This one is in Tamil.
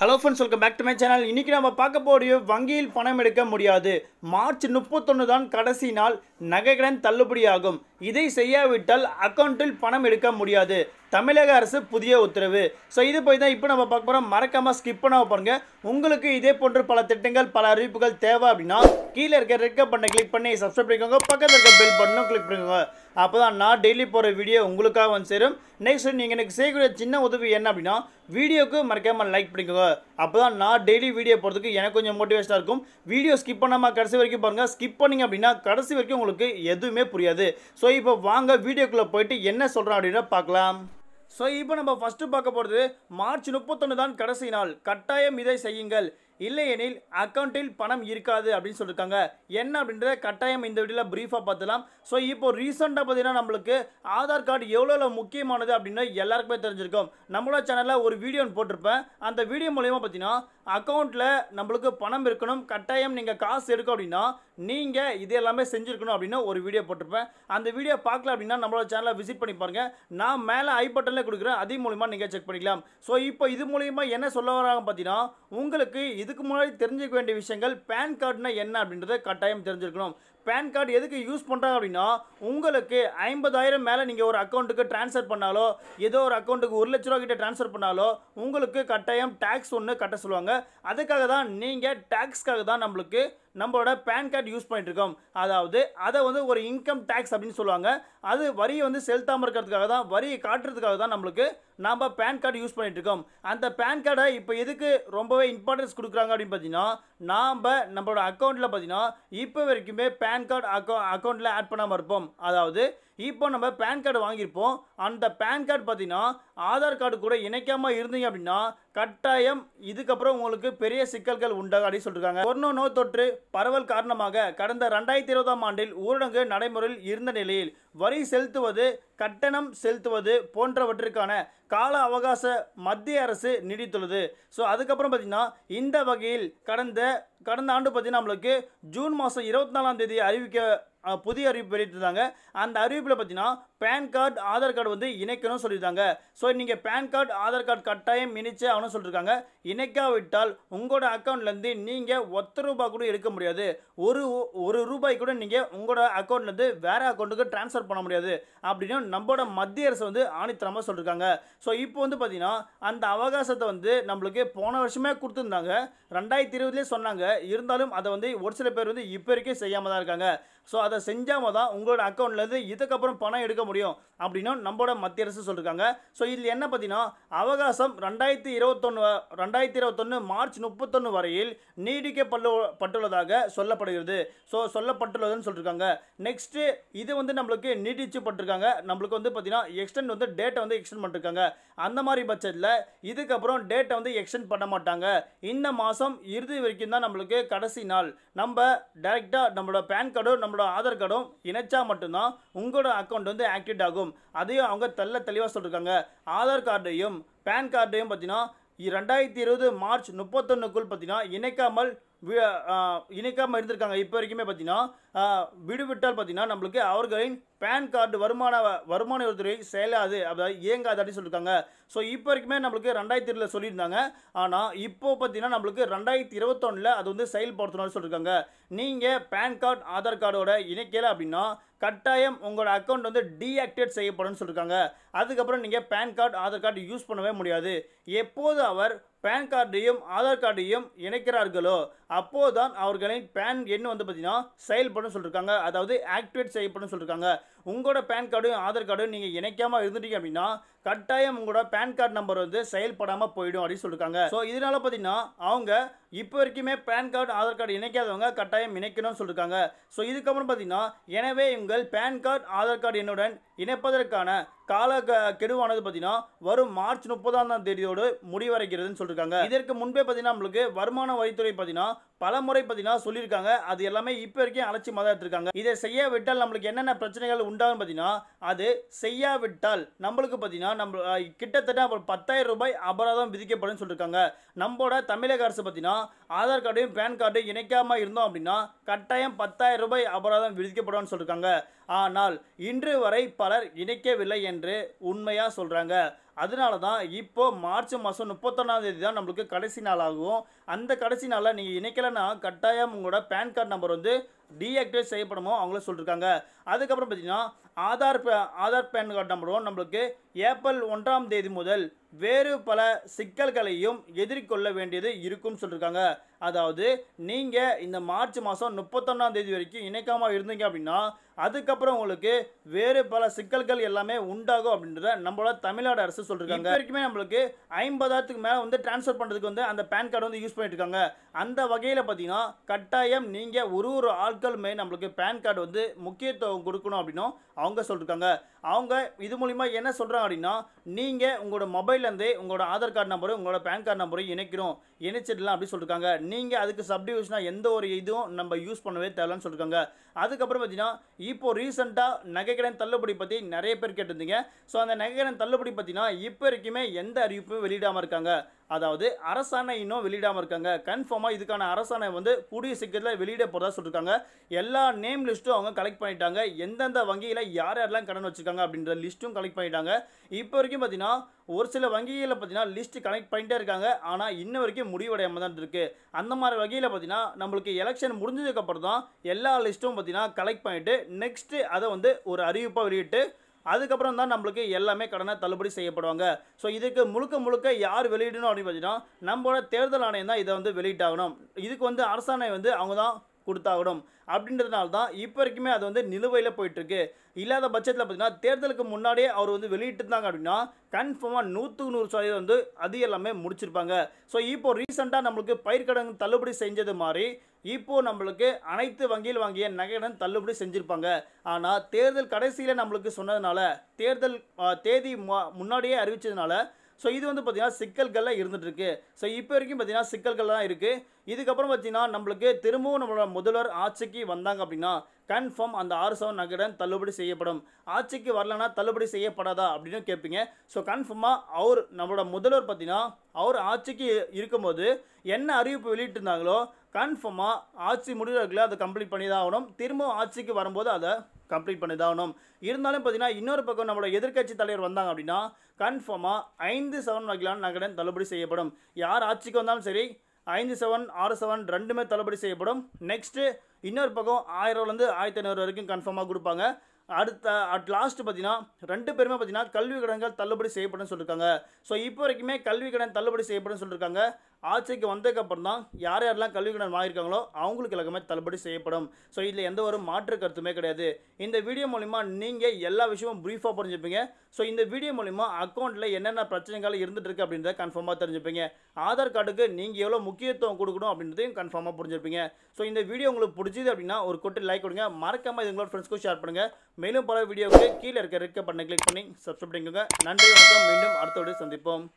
hello friends welcome back to my channel இன்றைக்கி நம்ம பார்க்க போகிற வங்கியில் பணம் எடுக்க முடியாது மார்ச் முப்பத்தொன்று தான் கடைசி நாள் நகைக்கடன் தள்ளுபடியாகும் இதை செய்யாவிட்டால் அக்கௌண்ட்டில் பணம் எடுக்க முடியாது தமிழக அரசு புதிய உத்தரவு ஸோ இது போய் தான் இப்போ நம்ம பார்க்க போகிறோம் மறக்காமல் ஸ்கிப் பண்ண பாருங்கள் உங்களுக்கு இதே போன்ற பல திட்டங்கள் பல அறிவிப்புகள் தேவை அப்படின்னா கீழே இருக்க ரெட் கப் பண்ணை கிளிக் பண்ணி சப்ஸ்கிரைப் பண்ணிக்கோங்க பக்கத்தில் இருக்க பெல் பட்டனும் கிளிக் பண்ணிக்கோங்க அப்போ தான் நான் டெய்லி போகிற வீடியோ உங்களுக்காக வந்து சேரும் நெக்ஸ்ட் நீங்கள் எனக்கு செய்யக்கூடிய சின்ன உதவி என்ன அப்படின்னா வீடியோவுக்கு மறக்காமல் லைக் பண்ணிக்கோங்க அப்போ தான் நான் டெய்லி வீடியோ போகிறதுக்கு எனக்கு கொஞ்சம் மோட்டிவேஷனாக இருக்கும் வீடியோ ஸ்கிப் பண்ணாமல் கடைசி வரைக்கும் பாருங்கள் ஸ்கிப் பண்ணிங்க அப்படின்னா கடைசி வரைக்கும் உங்களுக்கு எதுவுமே புரியாது ஸோ இப்போ வாங்க வீடியோக்குள்ளே போயிட்டு என்ன சொல்கிறேன் அப்படின்னா பார்க்கலாம் ஸோ இப்போ நம்ம ஃபஸ்ட்டு பார்க்க போகிறது மார்ச் முப்பத்தொன்று தான் கடைசி நாள் கட்டாயம் இதை செய்யுங்கள் இல்லையெனில் அக்கௌண்ட்டில் பணம் இருக்காது அப்படின்னு சொல்லியிருக்காங்க என்ன அப்படின்றத கட்டாயம் இந்த வீடியோவில் ப்ரீஃபாக பார்த்துலாம் ஸோ இப்போ ரீசெண்டாக பார்த்தீங்கன்னா நம்மளுக்கு ஆதார் கார்டு எவ்வளோ முக்கியமானது அப்படின்னு எல்லாருக்குமே தெரிஞ்சிருக்கோம் நம்மளோட சேனலில் ஒரு வீடியோ போட்டிருப்பேன் அந்த வீடியோ மூலயமா பார்த்தீங்கன்னா அக்கௌண்ட்டில் நம்மளுக்கு பணம் இருக்கணும் கட்டாயம் நீங்கள் காசு எடுக்கும் அப்படின்னா நீங்கள் இது எல்லாமே செஞ்சுருக்கணும் அப்படின்னு ஒரு வீடியோ போட்டிருப்பேன் அந்த வீடியோ பார்க்கல அப்படின்னா நம்மளோட சேனலை விசிட் பண்ணி பாருங்கள் நான் மேலே ஐ பட்டனில் கொடுக்குறேன் அதே மூலிமா நீங்கள் செக் பண்ணிக்கலாம் ஸோ இப்போ இது மூலிமா என்ன சொல்ல வராங்க பார்த்தீங்கன்னா உங்களுக்கு இது இதுக்கு முன்னாடி தெரிஞ்சுக்க வேண்டிய விஷயங்கள் பேன் கார்டுனா என்ன அப்படின்றத கட்டாயம் தெரிஞ்சிருக்கணும் பேன் கார்டு எதுக்கு யூஸ் பண்ணுறாங்க அப்படின்னா உங்களுக்கு ஐம்பதாயிரம் மேலே நீங்கள் ஒரு அக்கௌண்ட்டுக்கு ட்ரான்ஸ்ஃபர் பண்ணாலோ ஏதோ ஒரு அக்கௌண்ட்டுக்கு ஒரு லட்ச ரூபா கிட்ட ட்ரான்ஸ்ஃபர் பண்ணாலோ உங்களுக்கு கட்டாயம் டேக்ஸ் ஒன்று கட்ட சொல்லுவாங்க அதுக்காக தான் நீங்கள் டேக்ஸ்க்காக தான் நம்மளுக்கு நம்மளோட பேன் கார்டு யூஸ் பண்ணிட்டு இருக்கோம் அதாவது அதை வந்து ஒரு இன்கம் டேக்ஸ் அப்படின்னு சொல்லுவாங்க அது வரியை வந்து செலுத்தாமல் இருக்கிறதுக்காக தான் வரியை காட்டுறதுக்காக தான் நம்மளுக்கு நாம் பேன் கார்டு யூஸ் பண்ணிட்டு இருக்கோம் அந்த பேன் கார்டை இப்போ எதுக்கு ரொம்பவே இம்பார்ட்டன்ஸ் கொடுக்குறாங்க அப்படின்னு பார்த்தீங்கன்னா நாம் நம்மளோட அக்கௌண்ட்டில் பார்த்தீங்கன்னா இப்போ வரைக்குமே பேன் கார்டு அக்கௌ அக்கௌண்ட்டில் ஆட் பண்ணாமல் இருப்போம் அதாவது இப்போ நம்ம பேன் கார்டு வாங்கியிருப்போம் அந்த பேன் கார்டு பார்த்தீங்கன்னா ஆதார் கார்டு கூட இணைக்காமல் இருந்தீங்க அப்படின்னா கட்டாயம் இதுக்கப்புறம் உங்களுக்கு பெரிய சிக்கல்கள் உண்டாக அப்படின்னு சொல்லியிருக்காங்க கொரோனா நோய் தொற்று பரவல் காரணமாக கடந்த ரெண்டாயிரத்தி இருபதாம் ஆண்டில் ஊரடங்கு நடைமுறையில் இருந்த நிலையில் வரி செலுத்துவது கட்டணம் செலுத்துவது போன்றவற்றிற்கான கால அவகாச மத்திய அரசு நீடித்துள்ளது ஸோ அதுக்கப்புறம் பார்த்திங்கன்னா இந்த வகையில் கடந்த கடந்த ஆண்டு பார்த்தீங்கன்னா நம்மளுக்கு ஜூன் மாதம் இருபத்தி நாலாம் தேதி அறிவிக்க புதிய அறிவிப்பு வெளியிட்டிருந்தாங்க அந்த அறிவிப்பில் பார்த்தீங்கன்னா பேன் கார்டு ஆதார் கார்டு வந்து இணைக்கணும்னு சொல்லியிருந்தாங்க ஸோ நீங்கள் பேன் கார்டு ஆதார் கார்டு கட்டாயம் இணைச்சே ஆகணும்னு சொல்லியிருக்காங்க இணைக்காவிட்டால் உங்களோட அக்கௌண்ட்லேருந்து நீங்கள் ஒத்த ரூபாய் கூட எடுக்க முடியாது ஒரு ஒரு ரூபாய் கூட நீங்கள் உங்களோட அக்கௌண்ட்லேருந்து வேறு அக்கௌண்ட்டுக்கு ட்ரான்ஸ்ஃபர் பண்ண முடியாது அப்படின்னு நம்மளோட மத்திய அரசு வந்து ஆணித்தரமாக சொல்லியிருக்காங்க ஸோ இப்போ வந்து பார்த்தீங்கன்னா அந்த அவகாசத்தை வந்து நம்மளுக்கு போன வருஷமே கொடுத்துருந்தாங்க ரெண்டாயிரத்தி இருபதுலேயே சொன்னாங்க இருந்தாலும் அதை வந்து ஒரு சில பேர் வந்து இப்போ வரைக்கும் செய்யாமல் தான் இருக்காங்க ஸோ அதை செஞ்சாமல் தான் உங்களோட அக்கௌண்ட்லேருந்து இதுக்கப்புறம் பணம் எடுக்க முடியும் அப்படின்னு நம்மளோட மத்திய அரசு சொல்லியிருக்காங்க ஸோ இதில் என்ன பார்த்தீங்கன்னா அவகாசம் ரெண்டாயிரத்தி இருபத்தொன்று ரெண்டாயிரத்தி இருபத்தொன்று மார்ச் முப்பத்தொன்று வரையில் நீடிக்கப்பட்டு பட்டுள்ளதாக சொல்லப்படுகிறது ஸோ சொல்லப்பட்டுள்ளதுன்னு சொல்லியிருக்காங்க நெக்ஸ்ட்டு இது வந்து நம்மளுக்கு நீடிச்சுப்பட்டிருக்காங்க பட்டிருக்காங்க நம்மளுக்கு வந்து பார்த்தீங்கன்னா எக்ஸ்டெண்ட் வந்து டேட்டை வந்து எக்ஸ்டெண்ட் பண்ணிருக்காங்க அந்த மாதிரி பட்சத்தில் இதுக்கப்புறம் டேட்டை வந்து எக்ஸ்டெண்ட் பண்ண மாட்டாங்க இந்த மாதம் இறுதி வரைக்கும் தான் நம்மளுக்கு கடைசி நாள் நம்ம டேரெக்டாக நம்மளோட பேன் கார்டு நம்மளோட உங்களோட ஆதார் கார்டும் இணைச்சா மட்டும்தான் உங்களோட அக்கௌண்ட் வந்து ஆக்டிவேட் ஆகும் அதையும் அவங்க தெல்ல தெளிவாக சொல்லியிருக்காங்க ஆதார் கார்டையும் பேன் கார்டையும் பார்த்தீங்கன்னா ரெண்டாயிரத்தி இருபது மார்ச் முப்பத்தொன்னுக்குள் பார்த்தீங்கன்னா இணைக்காமல் இணைக்காமல் இருந்திருக்காங்க இப்போ வரைக்குமே பார்த்தீங்கன்னா விடுவிட்டால் பார்த்தீங்கன்னா நம்மளுக்கு அவர்களின் பேன் கார்டு வருமான வருமான வரித்துறை செயலாது அதாவது இயங்காதாட்டி சொல்லியிருக்காங்க ஸோ இப்போ வரைக்குமே நம்மளுக்கு ரெண்டாயிரத்தி ஏழில் சொல்லியிருந்தாங்க ஆனால் இப்போ பார்த்தீங்கன்னா நம்மளுக்கு ரெண்டாயிரத்தி இருபத்தொன்னில் அது வந்து செயல்படுத்தணும்னு சொல்லியிருக்காங்க நீங்கள் பேன் கார்டு ஆதார் கார்டோட இணைக்கலை அப்படின்னா கட்டாயம் உங்களோட அக்கௌண்ட் வந்து டீஆக்டிவேட் செய்யப்படும்னு சொல்லியிருக்காங்க அதுக்கப்புறம் நீங்கள் PAN card Aadhaar card use பண்ணவே முடியாது எப்போது அவர் பேன் கார்டையும் ஆதார் கார்டையும் இணைக்கிறார்களோ அப்போது தான் அவர்களின் பேன் எண் வந்து பார்த்தீங்கன்னா செயல்படும் சொல்லியிருக்காங்க அதாவது ஆக்டிவேட் செய்யப்படும் சொல்லியிருக்காங்க உங்களோட பேன் கார்டும் ஆதார் கார்டும் நீங்கள் இணைக்காமல் இருந்துட்டீங்க அப்படின்னா கட்டாயம் உங்களோட பேன் கார்டு நம்பர் வந்து செயல்படாமல் போயிடும் அப்படின்னு சொல்லியிருக்காங்க ஸோ இதனால் பார்த்தீங்கன்னா அவங்க இப்போ வரைக்குமே பேன் கார்டு ஆதார் கார்டு இணைக்காதவங்க கட்டாயம் இணைக்கணும்னு சொல்லியிருக்காங்க ஸோ இதுக்கப்புறம் பார்த்தீங்கன்னா எனவே உங்கள் பேன் கார்டு ஆதார் கார்டு என்னுடன் இணைப்பதற்கான கால க கெடுவானது பார்த்தீங்கன்னா வரும் மார்ச் முப்பதாம் தேதியோடு முடிவரைக்கிறதுன்னு சொல்லியிருக்காங்க இதற்கு முன்பே பார்த்தீங்கன்னா நம்மளுக்கு வருமான வரித்துறை பார்த்தீங்கன்னா பல முறை பார்த்தீங்கன்னா சொல்லியிருக்காங்க அது எல்லாமே இப்போ வரைக்கும் அலட்சியமாக தான் இருக்காங்க இதை செய்ய விட்டால் நம்மளுக்கு என்னென்ன பிரச்சனைகள் உண்டு உண்டான்னு பார்த்தீங்கன்னா அது செய்யாவிட்டால் நம்மளுக்கு பார்த்தீங்கன்னா நம்ம கிட்டத்தட்ட அப்புறம் பத்தாயிரம் ரூபாய் அபராதம் விதிக்கப்படும் சொல்லியிருக்காங்க நம்மளோட தமிழக அரசு பார்த்தீங்கன்னா ஆதார் கார்டையும் பேன் கார்டையும் இணைக்காமல் இருந்தோம் அப்படின்னா கட்டாயம் பத்தாயிரம் ரூபாய் அபராதம் விதிக்கப்படும் சொல்லியிருக்காங்க ஆனால் இன்று வரை பலர் இணைக்கவில்லை என்று உண்மையாக சொல்கிறாங்க அதனால தான் இப்போ மார்ச் மாதம் முப்பத்தொன்னாம் தேதி தான் நம்மளுக்கு கடைசி நாள் ஆகும் அந்த கடைசி நாளில் நீங்கள் இணைக்கலைன்னா கட்டாயம் உங்களோட பேன் கார்டு நம்பர் வந்து டீஆக்டிவேட் செய்யப்படுமோ அவங்கள சொல்லியிருக்காங்க அதுக்கப்புறம் பார்த்தீங்கன்னா ஆதார் ஆதார் பேன் கார்டு நம்பரும் நம்மளுக்கு ஏப்ரல் ஒன்றாம் தேதி முதல் வேறு பல சிக்கல்களையும் எதிர்கொள்ள வேண்டியது இருக்கும்னு சொல்லியிருக்காங்க அதாவது நீங்கள் இந்த மார்ச் மாதம் முப்பத்தொன்னாம் தேதி வரைக்கும் இணைக்காமல் இருந்தீங்க அப்படின்னா அதுக்கப்புறம் உங்களுக்கு வேறு பல சிக்கல்கள் எல்லாமே உண்டாகும் அப்படின்றத நம்மளோட தமிழ்நாடு அரசு சொல்லியிருக்காங்க வரைக்குமே நம்மளுக்கு ஐம்பதாயிரத்துக்கு மேலே வந்து டிரான்ஸ்ஃபர் பண்ணுறதுக்கு வந்து அந்த பேன் கார்டு வந்து யூஸ் பண்ணிட்டு இருக்காங்க அந்த வகையில் பார்த்தீங்கன்னா கட்டாயம் நீங்கள் ஒரு ஒரு ஆட்களுமே நம்மளுக்கு பேன் கார்டு வந்து முக்கியத்துவம் கொடுக்கணும் அப்படின்னும் அவங்க சொல்லியிருக்காங்க அவங்க இது மூலிமா என்ன சொல்கிறாங்க அப்படின்னா நீங்கள் உங்களோட மொபைல்லேருந்தே உங்களோட ஆதார் கார்டு நம்பரு உங்களோட பேன் கார்டு நம்பரும் இணைக்கிறோம் இணைச்சிடலாம் அப்படின்னு சொல்லியிருக்காங்க நீங்கள் அதுக்கு சப்டிவிஷனாக எந்த ஒரு இதுவும் நம்ம யூஸ் பண்ணவே தேவையில்லன்னு சொல்லியிருக்காங்க அதுக்கப்புறம் பார்த்திங்கன்னா இப்போது ரீசெண்டாக நகைக்கடன் தள்ளுபடி பற்றி நிறைய பேர் கேட்டிருந்தீங்க ஸோ அந்த நகைக்கடன் தள்ளுபடி பார்த்தீங்கன்னா இப்போ வரைக்குமே எந்த அறிவிப்பும் வெளியிடாமல் இருக்காங்க அதாவது அரசாணை இன்னும் வெளியிடாமல் இருக்காங்க கன்ஃபார்மாக இதுக்கான அரசாணை வந்து கூடிய சீக்கிரத்தில் வெளியிட போகிறதா சொல்லியிருக்காங்க எல்லா நேம் லிஸ்ட்டும் அவங்க கலெக்ட் பண்ணிட்டாங்க எந்தெந்த வங்கியில் யார் யாரெல்லாம் கடன் வச்சுருக்காங்க அப்படின்ற லிஸ்ட்டும் கலெக்ட் பண்ணிட்டாங்க இப்போ வரைக்கும் பார்த்தீங்கன்னா ஒரு சில வங்கிகளில் பார்த்தீங்கன்னா லிஸ்ட் கலெக்ட் பண்ணிகிட்டே இருக்காங்க ஆனால் இன்ன வரைக்கும் முடிவடையாமல் தான் இருக்குது அந்த மாதிரி வகையில் பார்த்தீங்கன்னா நம்மளுக்கு எலெக்ஷன் முடிஞ்சதுக்கப்புறம் தான் எல்லா லிஸ்ட்டும் பார்த்தீங்கன்னா கலெக்ட் பண்ணிவிட்டு நெக்ஸ்ட்டு அதை வந்து ஒரு அறிவிப்பாக வெளியிட்டு அதுக்கப்புறம் தான் நம்மளுக்கு எல்லாமே கடனை தள்ளுபடி செய்யப்படுவாங்க ஸோ இதுக்கு முழுக்க முழுக்க யார் வெளியிடணும் அப்படின்னு பார்த்தீங்கன்னா நம்மளோட தேர்தல் ஆணையம் தான் இதை வந்து வெளியிட்டாகணும் இதுக்கு வந்து அரசாணை வந்து அவங்க தான் கொடுத்தாகணும் அப்படின்றதுனால தான் இப்போ வரைக்குமே அது வந்து நிலுவையில் போயிட்டுருக்கு இல்லாத பட்சத்தில் பார்த்திங்கன்னா தேர்தலுக்கு முன்னாடியே அவர் வந்து வெளியிட்டிருந்தாங்க அப்படின்னா கன்ஃபார்மாக நூற்றுக்கு நூறு சதவீதம் வந்து அது எல்லாமே முடிச்சிருப்பாங்க ஸோ இப்போ ரீசெண்டாக நம்மளுக்கு பயிர்க்கடன் தள்ளுபடி செஞ்சது மாதிரி இப்போது நம்மளுக்கு அனைத்து வங்கியில் வாங்கிய நகைடன் தள்ளுபடி செஞ்சுருப்பாங்க ஆனால் தேர்தல் கடைசியில் நம்மளுக்கு சொன்னதுனால தேர்தல் தேதி முன்னாடியே அறிவித்ததுனால ஸோ இது வந்து பார்த்திங்கன்னா சிக்கல்கள்லாம் இருந்துகிட்ருக்கு ஸோ இப்போ வரைக்கும் பார்த்திங்கன்னா சிக்கல்கள்லாம் இருக்குது இதுக்கப்புறம் பார்த்திங்கன்னா நம்மளுக்கு திரும்பவும் நம்மளோட முதல்வர் ஆட்சிக்கு வந்தாங்க அப்படின்னா கன்ஃபார்ம் அந்த ஆறு சவன் நகரன் தள்ளுபடி செய்யப்படும் ஆட்சிக்கு வரலன்னா தள்ளுபடி செய்யப்படாதா அப்படின்னு கேட்பீங்க ஸோ கன்ஃபார்மாக அவர் நம்மளோட முதல்வர் பார்த்தீங்கன்னா அவர் ஆட்சிக்கு இருக்கும்போது என்ன அறிவிப்பு வெளியிட்டிருந்தாங்களோ கன்ஃபார்மாக ஆட்சி முடிவுகளை அதை கம்ப்ளீட் பண்ணி தான் ஆகணும் திரும்பவும் ஆட்சிக்கு வரும்போது அதை கம்ப்ளீட் பண்ணி தான் ஆகணும் இருந்தாலும் பார்த்தீங்கன்னா இன்னொரு பக்கம் நம்மளோட எதிர்கட்சி தலைவர் வந்தாங்க அப்படின்னா கன்ஃபார்மாக ஐந்து சவன் வகையிலான நகரன் தள்ளுபடி செய்யப்படும் யார் ஆட்சிக்கு வந்தாலும் சரி ஐந்து செவன் ஆறு செவன் ரெண்டுமே தள்ளுபடி செய்யப்படும் நெக்ஸ்ட்டு இன்னொரு பக்கம் ஆயிரம்லேருந்து ஆயிரத்தி ஐநூறு வரைக்கும் கன்ஃபார்மாக கொடுப்பாங்க அடுத்த அட் லாஸ்ட்டு பார்த்தீங்கன்னா ரெண்டு பேருமே பார்த்தீங்கன்னா கல்வி கடன்கள் தள்ளுபடி செய்யப்படும் சொல்லியிருக்காங்க ஸோ இப்போ வரைக்குமே கல்வி கடன் தள்ளுபடி செய்யப்படும் சொல்லியிருக்காங்க ஆட்சிக்கு வந்ததுக்கப்புறம் தான் யார் யாரெல்லாம் கல்வி கடன் வாங்கியிருக்காங்களோ அவங்களுக்கு எல்லாமே தள்ளுபடி செய்யப்படும் ஸோ இதில் எந்த ஒரு மாற்று கருத்துமே கிடையாது இந்த வீடியோ மூலிமா நீங்கள் எல்லா விஷயமும் ப்ரீஃபாக புரிஞ்சுப்பீங்க ஸோ இந்த வீடியோ மூலிமா அக்கௌண்ட்டில் என்னென்ன பிரச்சனைகள் இருந்துகிட்டு அப்படின்றத கன்ஃபார்மாக தெரிஞ்சுப்பீங்க ஆதார் கார்டுக்கு நீங்கள் எவ்வளோ முக்கியத்துவம் கொடுக்கணும் அப்படின்றதையும் கன்ஃபார்மாக புரிஞ்சுருப்பீங்க ஸோ இந்த வீடியோ உங்களுக்கு பிடிச்சிது அப்படின்னா ஒரு குட்டி லைக் கொடுங்க மறக்காமல் இது உங்களோட ஃப்ரெண்ட்ஸ்க்கும் ஷேர் பண்ணுங்கள் மேலும் பல வீடியோவுக்கு கீழே இருக்க இருக்க பண்ண கிளிக் பண்ணி சப்ஸ்கிரைப் பண்ணிக்கோங்க நன்றி வணக்கம் மீண்டும் அடுத்த வீடியோ சந்திப்போம்